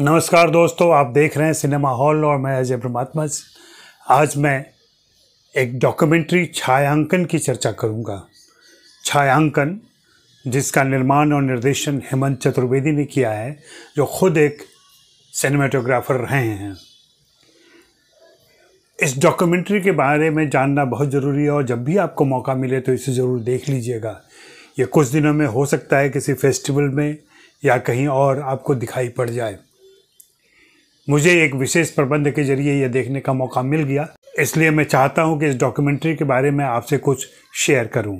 नमस्कार दोस्तों आप देख रहे हैं सिनेमा हॉल और मैं अजय परमात्मा आज मैं एक डॉक्यूमेंट्री छायांकन की चर्चा करूंगा छायांकन जिसका निर्माण और निर्देशन हेमंत चतुर्वेदी ने किया है जो खुद एक सिनेमाटोग्राफर रहे हैं इस डॉक्यूमेंट्री के बारे में जानना बहुत ज़रूरी है और जब भी आपको मौका मिले तो इसे ज़रूर देख लीजिएगा ये कुछ दिनों में हो सकता है किसी फेस्टिवल में या कहीं और आपको दिखाई पड़ जाए मुझे एक विशेष प्रबंध के जरिए यह देखने का मौका मिल गया इसलिए मैं चाहता हूं कि इस डॉक्यूमेंट्री के बारे में आपसे कुछ शेयर करूं।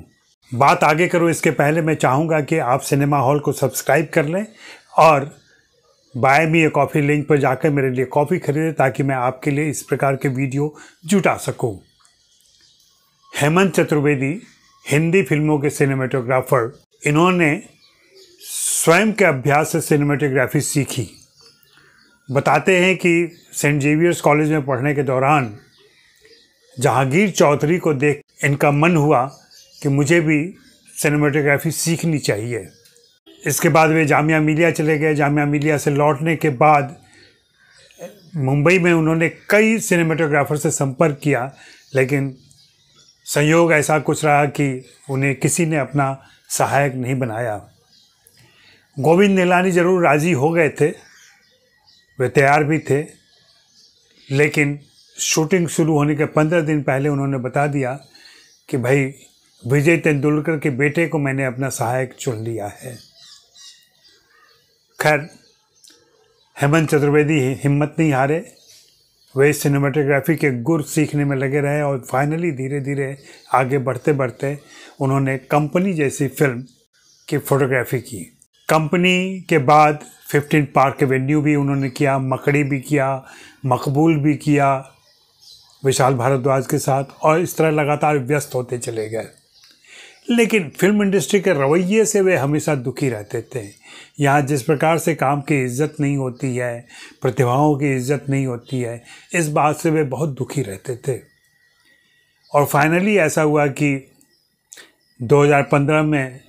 बात आगे करूं इसके पहले मैं चाहूंगा कि आप सिनेमा हॉल को सब्सक्राइब कर लें और buy me a coffee link पर जाकर मेरे लिए कॉफ़ी खरीदें ताकि मैं आपके लिए इस प्रकार के वीडियो जुटा सकूँ हेमंत चतुर्वेदी हिंदी फिल्मों के सिनेमेटोग्राफर इन्होंने स्वयं के अभ्यास से सिनेमेटोग्राफी सीखी बताते हैं कि सेंट जेवियर्स कॉलेज में पढ़ने के दौरान जहांगीर चौधरी को देख इनका मन हुआ कि मुझे भी सिनेमाटोग्राफी सीखनी चाहिए इसके बाद वे जामिया मिलिया चले गए जामिया मिलिया से लौटने के बाद मुंबई में उन्होंने कई सिनेमाटोग्राफ़र से संपर्क किया लेकिन संयोग ऐसा कुछ रहा कि उन्हें किसी ने अपना सहायक नहीं बनाया गोविंद नीलानी ज़रूर राज़ी हो गए थे वे तैयार भी थे लेकिन शूटिंग शुरू होने के पंद्रह दिन पहले उन्होंने बता दिया कि भाई विजय तेंदुलकर के बेटे को मैंने अपना सहायक चुन लिया है खैर हेमंत चतुर्वेदी हिम्मत नहीं हारे वे सिनेमाटोग्राफी के गुर सीखने में लगे रहे और फाइनली धीरे धीरे आगे बढ़ते बढ़ते उन्होंने कंपनी जैसी फिल्म की फ़ोटोग्राफी की कंपनी के बाद 15 पार्क एवेन्यू भी उन्होंने किया मकड़ी भी किया मकबूल भी किया विशाल भारद्वाज के साथ और इस तरह लगातार व्यस्त होते चले गए लेकिन फिल्म इंडस्ट्री के रवैये से वे हमेशा दुखी रहते थे यहाँ जिस प्रकार से काम की इज्जत नहीं होती है प्रतिभाओं की इज्जत नहीं होती है इस बात से वे बहुत दुखी रहते थे और फाइनली ऐसा हुआ कि 2015 में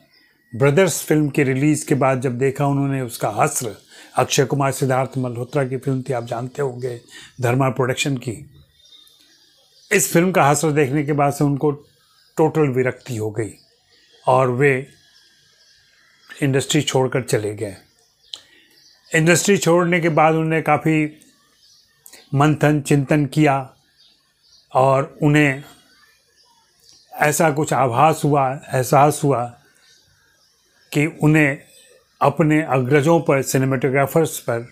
ब्रदर्स फिल्म की रिलीज़ के बाद जब देखा उन्होंने उसका हस्र अक्षय कुमार सिद्धार्थ मल्होत्रा की फिल्म थी आप जानते होंगे धर्मा प्रोडक्शन की इस फिल्म का हस्र देखने के बाद से उनको टोटल विरक्ति हो गई और वे इंडस्ट्री छोड़कर चले गए इंडस्ट्री छोड़ने के बाद उन्होंने काफ़ी मंथन चिंतन किया और उन्हें ऐसा कुछ आभास हुआ एहसास हुआ कि उन्हें अपने अग्रजों पर सिनेमाटोग्राफर्स पर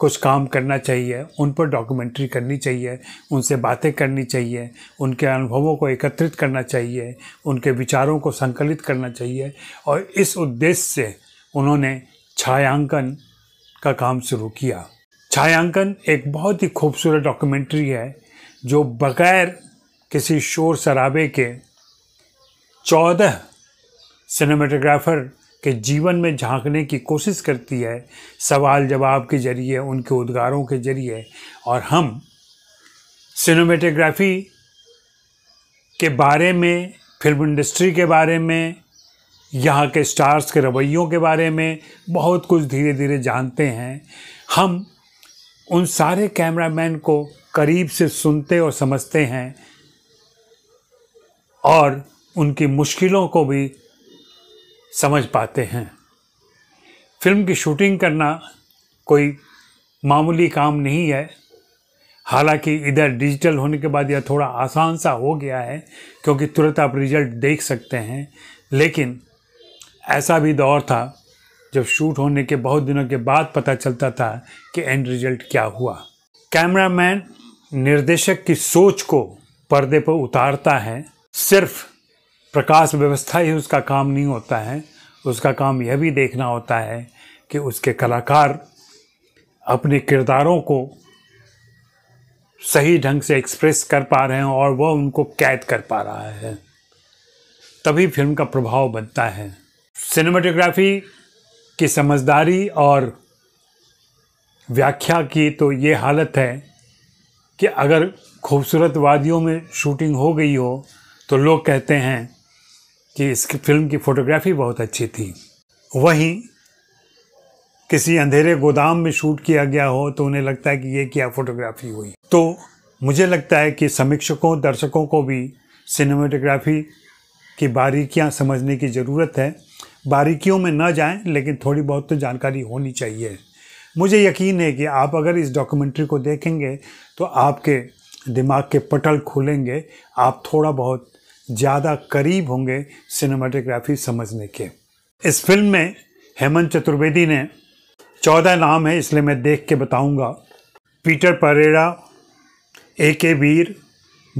कुछ काम करना चाहिए उन पर डॉक्यूमेंट्री करनी चाहिए उनसे बातें करनी चाहिए उनके अनुभवों को एकत्रित करना चाहिए उनके विचारों को संकलित करना चाहिए और इस उद्देश्य से उन्होंने छायांकन का काम शुरू किया छायांकन एक बहुत ही खूबसूरत डॉक्यूमेंट्री है जो बगैर किसी शोर शराबे के चौदह सिनेमाटोग्राफ़र के जीवन में झांकने की कोशिश करती है सवाल जवाब के जरिए उनके उद्गारों के जरिए और हम सिनेमेटोग्राफी के बारे में फिल्म इंडस्ट्री के बारे में यहाँ के स्टार्स के रवैयों के बारे में बहुत कुछ धीरे धीरे जानते हैं हम उन सारे कैमरामैन को करीब से सुनते और समझते हैं और उनकी मुश्किलों को भी समझ पाते हैं फिल्म की शूटिंग करना कोई मामूली काम नहीं है हालांकि इधर डिजिटल होने के बाद यह थोड़ा आसान सा हो गया है क्योंकि तुरंत आप रिजल्ट देख सकते हैं लेकिन ऐसा भी दौर था जब शूट होने के बहुत दिनों के बाद पता चलता था कि एंड रिजल्ट क्या हुआ कैमरामैन निर्देशक की सोच को पर्दे पर उतारता है सिर्फ प्रकाश व्यवस्था ही उसका काम नहीं होता है उसका काम यह भी देखना होता है कि उसके कलाकार अपने किरदारों को सही ढंग से एक्सप्रेस कर पा रहे हैं और वह उनको कैद कर पा रहा है तभी फिल्म का प्रभाव बनता है सिनेमाटोग्राफी की समझदारी और व्याख्या की तो ये हालत है कि अगर खूबसूरत वादियों में शूटिंग हो गई हो तो लोग कहते हैं कि इस फिल्म की फ़ोटोग्राफ़ी बहुत अच्छी थी वहीं किसी अंधेरे गोदाम में शूट किया गया हो तो उन्हें लगता है कि ये क्या फ़ोटोग्राफ़ी हुई तो मुझे लगता है कि समीक्षकों दर्शकों को भी सिनेमाटोग्राफी की बारीकियां समझने की ज़रूरत है बारीकियों में न जाएं लेकिन थोड़ी बहुत तो जानकारी होनी चाहिए मुझे यकीन है कि आप अगर इस डॉक्यूमेंट्री को देखेंगे तो आपके दिमाग के पटल खुलेंगे आप थोड़ा बहुत ज़्यादा करीब होंगे सिनेमाटोग्राफी समझने के इस फिल्म में हेमंत चतुर्वेदी ने चौदह नाम है इसलिए मैं देख के बताऊंगा Peter Pereira A K Bir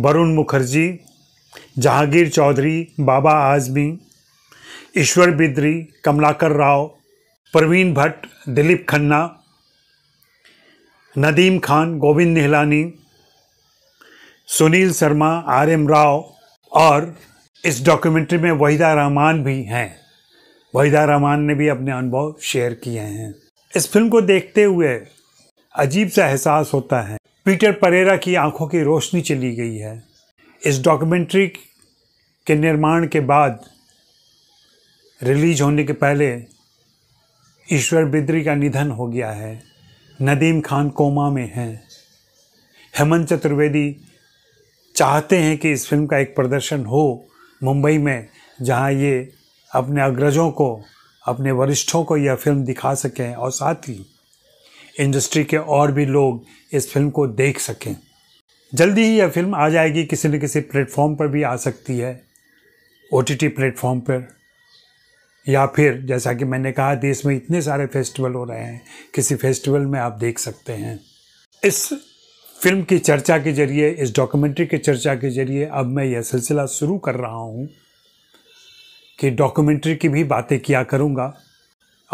Varun Mukherjee Jahangir Chaudhary Baba Azmi Ishwar Bidri Kamalakar Rao Praveen Bhatt Dilip Khanna Nadeem Khan Govind Nihalani Sunil Sharma R M Rao और इस डॉक्यूमेंट्री में वहीदा रहमान भी हैं वहीदा रहमान ने भी अपने अनुभव शेयर किए हैं इस फिल्म को देखते हुए अजीब सा एहसास होता है पीटर परेरा की आंखों की रोशनी चली गई है इस डॉक्यूमेंट्री के निर्माण के बाद रिलीज होने के पहले ईश्वर बिद्री का निधन हो गया है नदीम खान कोमा में हैं हेमंत चतुर्वेदी चाहते हैं कि इस फिल्म का एक प्रदर्शन हो मुंबई में जहां ये अपने अग्रजों को अपने वरिष्ठों को यह फिल्म दिखा सकें और साथ ही इंडस्ट्री के और भी लोग इस फिल्म को देख सकें जल्दी ही यह फिल्म आ जाएगी किसी न किसी प्लेटफॉर्म पर भी आ सकती है ओ टी प्लेटफॉर्म पर या फिर जैसा कि मैंने कहा देश में इतने सारे फेस्टिवल हो रहे हैं किसी फेस्टिवल में आप देख सकते हैं इस फिल्म की चर्चा के जरिए इस डॉक्यूमेंट्री की चर्चा के जरिए अब मैं यह सिलसिला शुरू कर रहा हूँ कि डॉक्यूमेंट्री की भी बातें किया करूँगा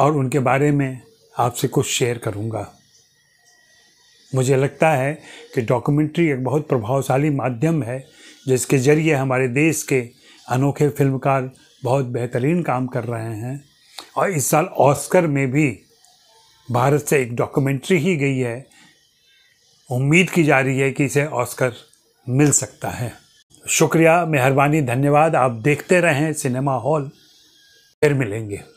और उनके बारे में आपसे कुछ शेयर करूँगा मुझे लगता है कि डॉक्यूमेंट्री एक बहुत प्रभावशाली माध्यम है जिसके ज़रिए हमारे देश के अनोखे फिल्मकार बहुत बेहतरीन काम कर रहे हैं और इस साल ऑस्कर में भी भारत से एक डॉक्यूमेंट्री ही गई है उम्मीद की जा रही है कि इसे ऑस्कर मिल सकता है शुक्रिया मेहरबानी धन्यवाद आप देखते रहें सिनेमा हॉल फिर मिलेंगे